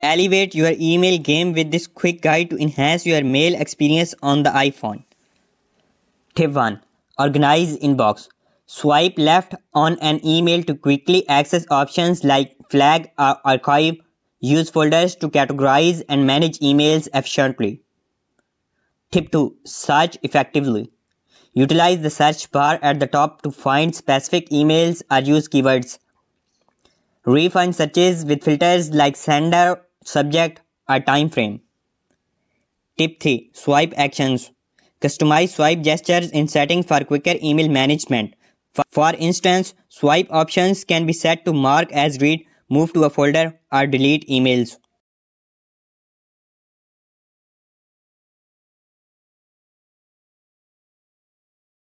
Elevate your email game with this quick guide to enhance your mail experience on the iPhone. Tip 1 Organize inbox. Swipe left on an email to quickly access options like flag or archive. Use folders to categorize and manage emails efficiently. Tip 2 Search effectively. Utilize the search bar at the top to find specific emails or use keywords. Refine searches with filters like sender subject, a time frame. Tip 3 Swipe actions. Customize swipe gestures in settings for quicker email management. For instance, swipe options can be set to mark as read, move to a folder, or delete emails.